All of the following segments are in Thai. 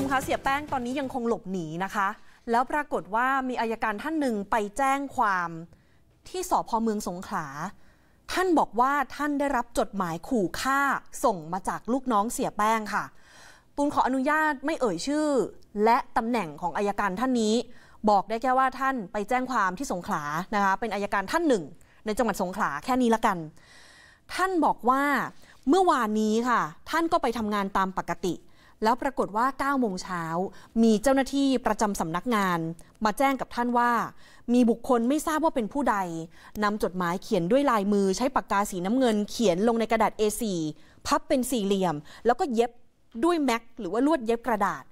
มคะเสียแป้งตอนนี้ยังคงหลบหนีนะคะ แล้วปรากฏว่ามีอายการท่านหนึ่งไปแจ้งความที่สพเมืองสงขลาท่านบอกว่าท่านได้รับจดหมายขู่ฆ่าส่งมาจากลูกน้องเสียแป้งค่ะตูนขออนุญาตไม่เอ่ยชื่อ และตำแหน่งของอายการท่านนี้ บอกได้แค่ว่าท่านไปแจ้งความที่สงขลานะคะเป็นอายการท่านหนึ่ง ในจังหวัดสงขลาแค่นี้ละกัน ท่านบอกว่าเมื่อวานนี้ค่ะ ท่านก็ไปทำงานตามปกติแล้วปรากฏว่า9โมงเช้ามีเจ้าหน้าที่ประจำสำนักงาน มาแจ้งกับท่านว่า มีบุคคลไม่ทราบว่าเป็นผู้ใดนำจดหมายเขียนด้วยลายมือใช้ปากกาสีน้ำเงินเขียนลงในกระดาษ A4 พับเป็นสี่เหลี่ยม แล้วก็เย็บด้วยแม็กหรือว่าลวดเย็บกระดาษ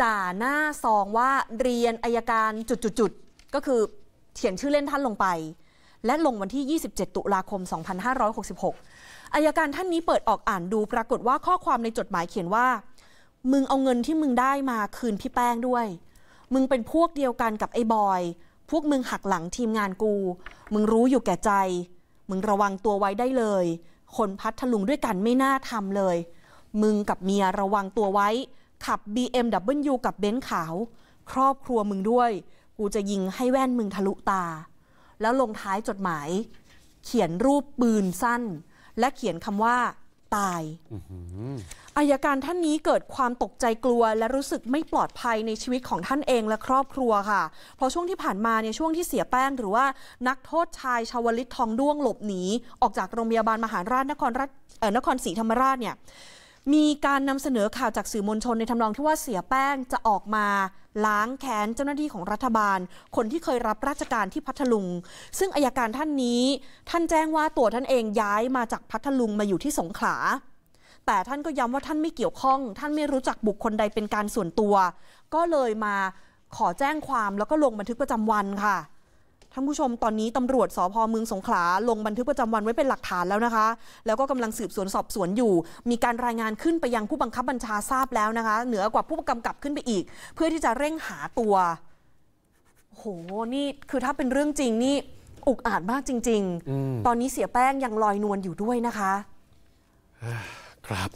จ่าหน้าซองว่าเรียนอายการจุดๆก็คือเขียนชื่อเล่นท่านลงไป และลงวันที่ 27 ตุลาคม 2566อายการท่านนี้เปิดออกอ่านดูปรากฏว่าข้อความในจดหมายเขียนว่ามึงเอาเงินที่มึงได้มาคืนพี่แป้งด้วย มึงเป็นพวกเดียวกันกับไอ้บอย พวกมึงหักหลังทีมงานกู มึงรู้อยู่แก่ใจ มึงระวังตัวไว้ได้เลย คนพัทลุงด้วยกันไม่น่าทำเลย มึงกับเมียระวังตัวไว้ ขับ BMW กับเบนซ์ขาว ครอบครัวมึงด้วย กูจะยิงให้แว่นมึงทะลุตา แล้วลงท้ายจดหมาย เขียนรูปปืนสั้น และเขียนคำว่าายอายการท่านนี้เกิดความตกใจกลัวและรู้สึกไม่ปลอดภัยในชีวิตของท่านเองและครอบครัวค่ะ เพราะช่วงที่ผ่านมาในช่วงที่เสียแป้งหรือว่านักโทษชายชาวลิตทองด้วงหลบหนี ออกจากโรงพยาบาลมหาราชนครราชนครศรีธรรมราชเนี่ยมีการนำเสนอข่าวจากสื่อมวลชนในทำนองที่ว่าเสียแป้ง จะออกมาล้างแค้นเจ้าหน้าที่ของรัฐบาล คนที่เคยรับราชการที่พัทลุง ซึ่งอายการท่านนี้ท่านแจ้งว่าตัวท่านเองย้ายมาจากพัทลุงมาอยู่ที่สงขลาแต่ท่านก็ย้ำว่าท่านไม่เกี่ยวข้อง ท่านไม่รู้จักบุคคลใดเป็นการส่วนตัว ก็เลยมาขอแจ้งความแล้วก็ลงบันทึกประจำวันค่ะท่านผู้ชมตอนนี้ตำรวจสพเมืองสงขลาลงบันทึกประจำวันไว้เป็นหลักฐานแล้วนะคะ แล้วก็กำลังสืบสวนสอบสวนอยู่ มีการรายงานขึ้นไปยังผู้บังคับบัญชาทราบแล้วนะคะ เหนือกว่าผู้กำกับขึ้นไปอีก เพื่อที่จะเร่งหาตัวโหนี่คือถ้าเป็นเรื่องจริงนี่อุกอาจมากจริง ๆ ตอนนี้เสียแป้งยังลอยนวลอยู่ด้วยนะคะครับ